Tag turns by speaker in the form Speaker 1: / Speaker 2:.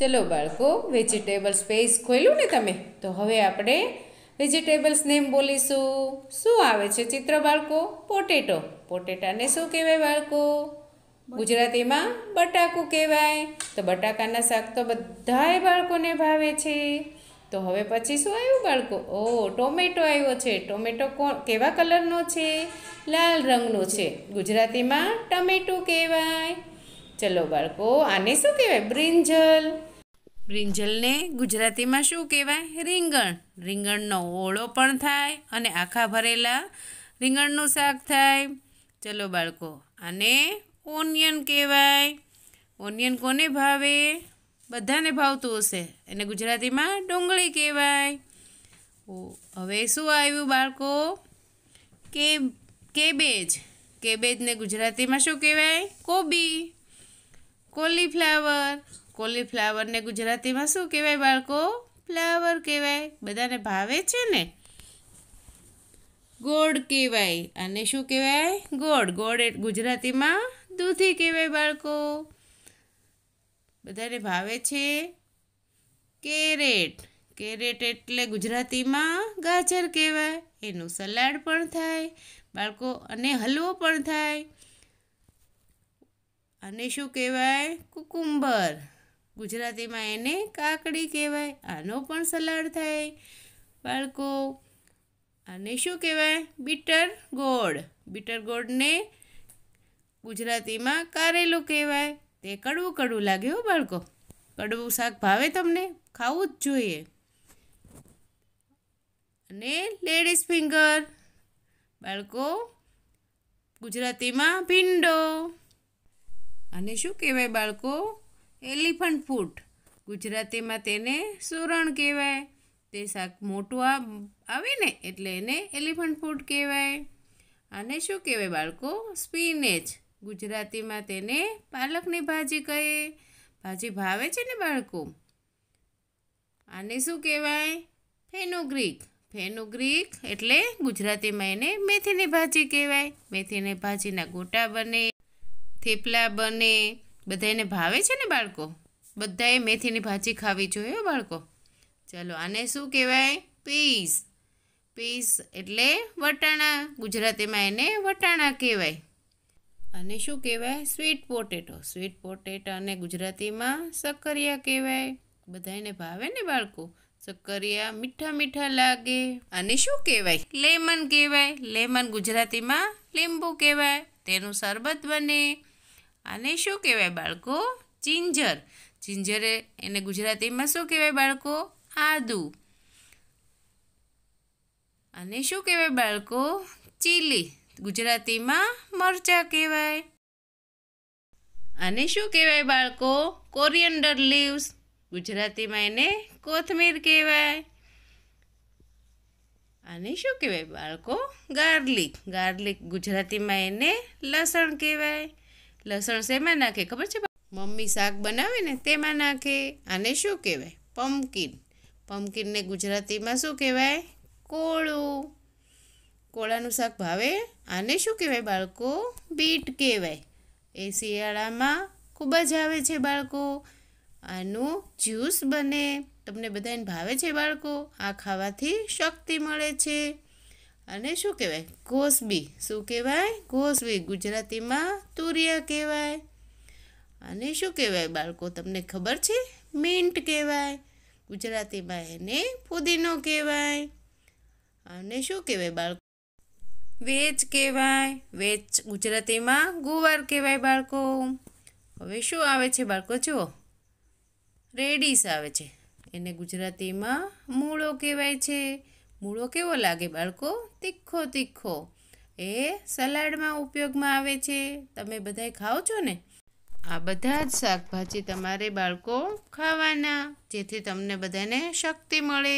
Speaker 1: ચલો બાળકો vegetables page ખોલ્યું ને તમે તો હવે આપણે વેજીટેબલ્સ નેમ બોલીશું શું આવે છે ચિત્ર બાળકો પોટેટો પોટેટાને શું કહેવાય બાળકો ગુજરાતીમાં બટાકું કહેવાય તો બટાકાના શાક તો બધાય બાળકોને ભાવે છે તો હવે પછી શું આવ્યું બાળકો ઓ ટોમેટો આવ્યો છે ટોમેટો કોણ કેવા કલરનો છે લાલ રંગનો છે ગુજરાતીમાં ટમેટું કહેવાય ચલો બાળકો આને શું કહેવાય બ્રિંજલ બ્રિંજલને ગુજરાતીમાં શું કહેવાય રીંગણ રીંગણનો ઓળો પણ થાય અને આખા ભરેલા રીંગણનું શાક થાય ચલો બાળકો આને ઓનિયન કહેવાય ઓનિયન કોને ભાવે બધાને ભાવતું હશે એને ગુજરાતીમાં ડુંગળી કહેવાય હવે શું આવ્યું બાળકો કે કેબેજ કેબેજને ગુજરાતીમાં શું કહેવાય કોબી કોલીફ્લાવર કોલીફ્લાવરને ગુજરાતીમાં શું કહેવાય બાળકો ફ્લાવર કહેવાય બધાને ભાવે છે ને ગોળ કહેવાય અને શું કહેવાય ગોળ ગોળ ગુજરાતીમાં દૂધી કહેવાય બાળકો બધાને ભાવે છે કેરેટ કેરેટ એટલે ગુજરાતીમાં ગાજર કહેવાય એનું સલાડ પણ થાય બાળકો અને હલવો પણ થાય આને શું કહેવાય કુકુંબર ગુજરાતીમાં એને કાકડી કહેવાય આનો પણ સલાડ થાય બાળકો આને શું કહેવાય બીટર ગોળ બીટર ગોળને ગુજરાતીમાં કારેલું કહેવાય તે કડવું કડવું લાગે હો બાળકો કડવું શાક ભાવે તમને ખાવું જ જોઈએ અને લેડીઝ ફિંગર બાળકો ગુજરાતીમાં ભીંડો આને શું કહેવાય બાળકો એલિફન્ટ ફૂટ ગુજરાતીમાં તેને સુરણ કહેવાય તે શાક મોટું આવે ને એટલે એને એલિફન્ટ ફૂટ કહેવાય અને શું કહેવાય બાળકો સ્પીનેચ ગુજરાતીમાં તેને પાલકની ભાજી કહે ભાજી ભાવે છે ને બાળકો આને શું કહેવાય ફેનુગ્રીક ફેનુગ્રીક એટલે ગુજરાતીમાં એને મેથીની ભાજી કહેવાય મેથીની ભાજીના ગોટા બને થેપલા બને બધાને ભાવે છે ને બાળકો બધાએ મેથીની ભાજી ખાવી જોઈએ બાળકો ચાલો આને શું કહેવાય પીસ પીસ એટલે વટાણા ગુજરાતીમાં એને વટાણા કહેવાય અને શું કહેવાય સ્વીટ પોટેટો સ્વીટ પોટેટો અને ગુજરાતીમાં સક્કરિયા કહેવાય બધાને ભાવે ને બાળકો સક્કરિયા મીઠા મીઠા લાગે અને શું કહેવાય લેમન કહેવાય લેમન ગુજરાતીમાં લીંબુ કહેવાય તેનું શરબત બને આને શું કહેવાય બાળકો જિંજર ચિંજરે એને ગુજરાતીમાં શું કહેવાય બાળકો આદુ અને શું કહેવાય બાળકો ચીલી ગુજરાતીમાં મરચાં કહેવાય અને શું કહેવાય બાળકો કોરિયન્ડર લીવ્સ ગુજરાતીમાં એને કોથમીર કહેવાય અને શું કહેવાય બાળકો ગાર્લિક ગાર્લિક ગુજરાતીમાં એને લસણ કહેવાય લસણ શેમાં નાખે ખબર છે મમ્મી શાક બનાવે ને તેમાં નાખે આને શું કહેવાય પમ્પકિન પમ્પકિનને ગુજરાતીમાં શું કહેવાય કોળું કોળાનું શાક ભાવે આને શું કહેવાય બાળકો બીટ કહેવાય એ શિયાળામાં ખૂબ જ આવે છે બાળકો આનું જ્યુસ બને તમને બધાને ભાવે છે બાળકો આ ખાવાથી શક્તિ મળે છે અને શું કહેવાય કોસબી શું કહેવાય કોસબી ગુજરાતીમાં તુરિયા કહેવાય અને શું કહેવાય બાળકો તમને ખબર છે મિન્ટ કહેવાય ગુજરાતીમાં એને પુદીનો કહેવાય અને શું કહેવાય બાળકો વેજ કહેવાય વેજ ગુજરાતીમાં ગુવાર કહેવાય બાળકો હવે શું આવે છે બાળકો જુઓ રેડીસ આવે છે એને ગુજરાતીમાં મૂળો કહેવાય છે મૂળો કેવો લાગે બાળકો તીખો તીખો એ સલાડમાં ઉપયોગમાં આવે છે તમે બધાય ખાઓ છો ને આ બધા જ શાકભાજી તમારે બાળકો ખાવાના જેથી તમને બધાને શક્તિ મળે